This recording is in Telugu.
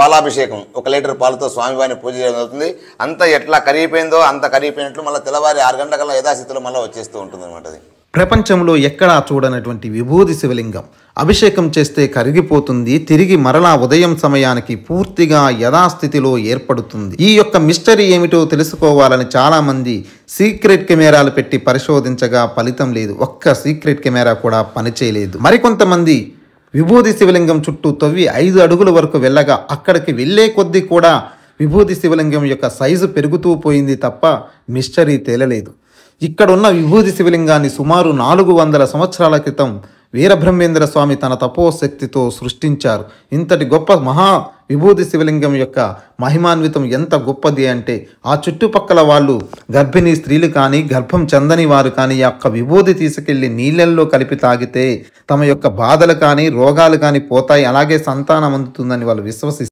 పాలాభిషేకం ఒక లీటర్ పాలతో స్వామివారిని పూజ చేయడం జరుగుతుంది అంత ఎట్లా కరిగిపోయిందో అంత కరిగిపోయినట్లు మళ్ళీ తెల్లవారి ఆరు గంటల యథాస్థితిలో మళ్ళీ వచ్చేస్తూ ఉంటుంది అనమాట అది ప్రపంచంలో ఎక్కడా చూడనటువంటి విభూది శివలింగం అభిషేకం చేస్తే కరిగిపోతుంది తిరిగి మరలా ఉదయం సమయానికి పూర్తిగా యథాస్థితిలో ఏర్పడుతుంది ఈ యొక్క మిస్టరీ ఏమిటో తెలుసుకోవాలని చాలామంది సీక్రెట్ కెమెరాలు పెట్టి పరిశోధించగా ఫలితం లేదు ఒక్క సీక్రెట్ కెమెరా కూడా పనిచేయలేదు మరికొంతమంది విభూది శివలింగం చుట్టూ తవ్వి ఐదు అడుగుల వరకు వెళ్ళగా అక్కడికి వెళ్ళే కొద్దీ కూడా విభూతి శివలింగం యొక్క సైజు పెరుగుతూ పోయింది తప్ప మిస్టరీ తేలలేదు ఇక్కడున్న విభూతి శివలింగాన్ని సుమారు నాలుగు వందల సంవత్సరాల క్రితం వీరబ్రహ్మేంద్ర స్వామి తన తపోశక్తితో సృష్టించారు ఇంతటి గొప్ప మహా విభూతి శివలింగం యొక్క మహిమాన్వితం ఎంత గొప్పది అంటే ఆ చుట్టుపక్కల వాళ్ళు గర్భిణీ స్త్రీలు కానీ గర్భం చెందని వారు కానీ ఆ యొక్క విభూతి తీసుకెళ్లి నీళ్ళల్లో కలిపి తాగితే తమ యొక్క బాధలు కానీ రోగాలు కానీ పోతాయి అలాగే సంతానం అందుతుందని వాళ్ళు విశ్వసిస్తారు